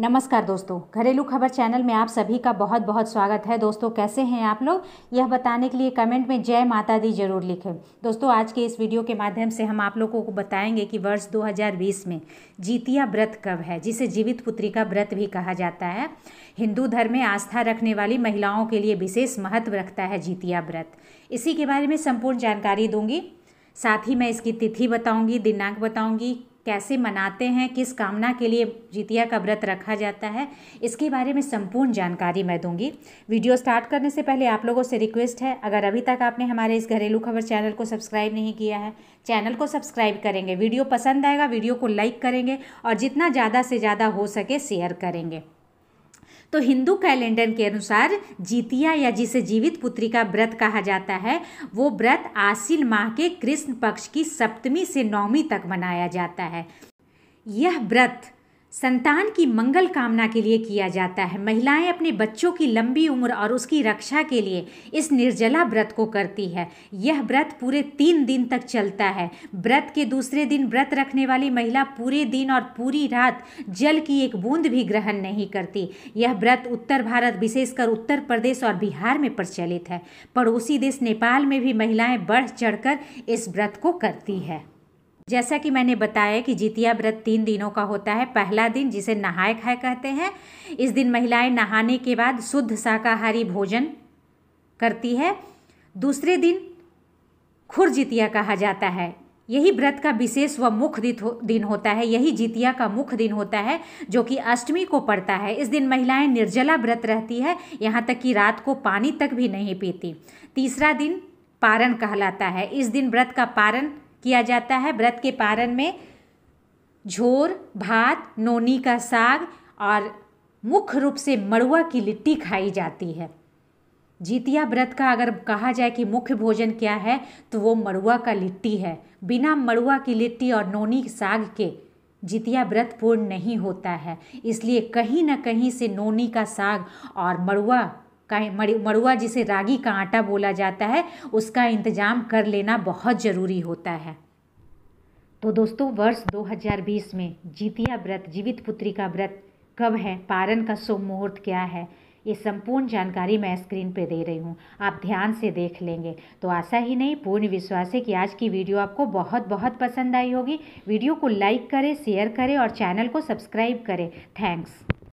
नमस्कार दोस्तों घरेलू खबर चैनल में आप सभी का बहुत बहुत स्वागत है दोस्तों कैसे हैं आप लोग यह बताने के लिए कमेंट में जय माता दी जरूर लिखें दोस्तों आज के इस वीडियो के माध्यम से हम आप लोगों को बताएंगे कि वर्ष 2020 में जीतिया व्रत कब है जिसे जीवित पुत्री का व्रत भी कहा जाता है हिंदू धर्म में आस्था रखने वाली महिलाओं के लिए विशेष महत्व रखता है जीतिया व्रत इसी के बारे में संपूर्ण जानकारी दूंगी साथ ही मैं इसकी तिथि बताऊंगी दिनांक बताऊंगी कैसे मनाते हैं किस कामना के लिए जितिया का व्रत रखा जाता है इसके बारे में संपूर्ण जानकारी मैं दूंगी वीडियो स्टार्ट करने से पहले आप लोगों से रिक्वेस्ट है अगर अभी तक आपने हमारे इस घरेलू खबर चैनल को सब्सक्राइब नहीं किया है चैनल को सब्सक्राइब करेंगे वीडियो पसंद आएगा वीडियो को लाइक करेंगे और जितना ज़्यादा से ज़्यादा हो सके शेयर करेंगे तो हिंदू कैलेंडर के अनुसार जीतिया या जिसे जीवित पुत्री का व्रत कहा जाता है वो व्रत आसिन माह के कृष्ण पक्ष की सप्तमी से नौवीं तक मनाया जाता है यह व्रत संतान की मंगल कामना के लिए किया जाता है महिलाएं अपने बच्चों की लंबी उम्र और उसकी रक्षा के लिए इस निर्जला व्रत को करती है यह व्रत पूरे तीन दिन तक चलता है व्रत के दूसरे दिन व्रत रखने वाली महिला पूरे दिन और पूरी रात जल की एक बूंद भी ग्रहण नहीं करती यह व्रत उत्तर भारत विशेषकर उत्तर प्रदेश और बिहार में प्रचलित है पड़ोसी देश नेपाल में भी महिलाएँ बढ़ चढ़कर इस व्रत को करती है जैसा कि मैंने बताया कि जितिया व्रत तीन दिनों का होता है पहला दिन जिसे नहाए खाए कहते हैं इस दिन महिलाएं नहाने के बाद शुद्ध शाकाहारी भोजन करती है दूसरे दिन खुर जितिया कहा जाता है यही व्रत का विशेष व मुख्य दिन होता है यही जितिया का मुख्य दिन होता है जो कि अष्टमी को पड़ता है इस दिन महिलाएं निर्जला व्रत रहती है यहाँ तक कि रात को पानी तक भी नहीं पीती तीसरा दिन पारण कहलाता है इस दिन व्रत का पारण किया जाता है व्रत के पारण में झोर भात नोनी का साग और मुख्य रूप से मड़ुआ की लिट्टी खाई जाती है जीतिया व्रत का अगर कहा जाए कि मुख्य भोजन क्या है तो वो मड़ुआ का लिट्टी है बिना मड़ुआ की लिट्टी और नोनी साग के जितिया व्रत पूर्ण नहीं होता है इसलिए कहीं ना कहीं से नोनी का साग और मड़ुआ का मड़ुआ जिसे रागी का आटा बोला जाता है उसका इंतज़ाम कर लेना बहुत ज़रूरी होता है तो दोस्तों वर्ष 2020 में जीतिया व्रत जीवित पुत्री का व्रत कब है पारण का शुभ मुहूर्त क्या है ये संपूर्ण जानकारी मैं स्क्रीन पे दे रही हूँ आप ध्यान से देख लेंगे तो आशा ही नहीं पूर्ण विश्वास है कि आज की वीडियो आपको बहुत बहुत पसंद आई होगी वीडियो को लाइक करें शेयर करें और चैनल को सब्सक्राइब करें थैंक्स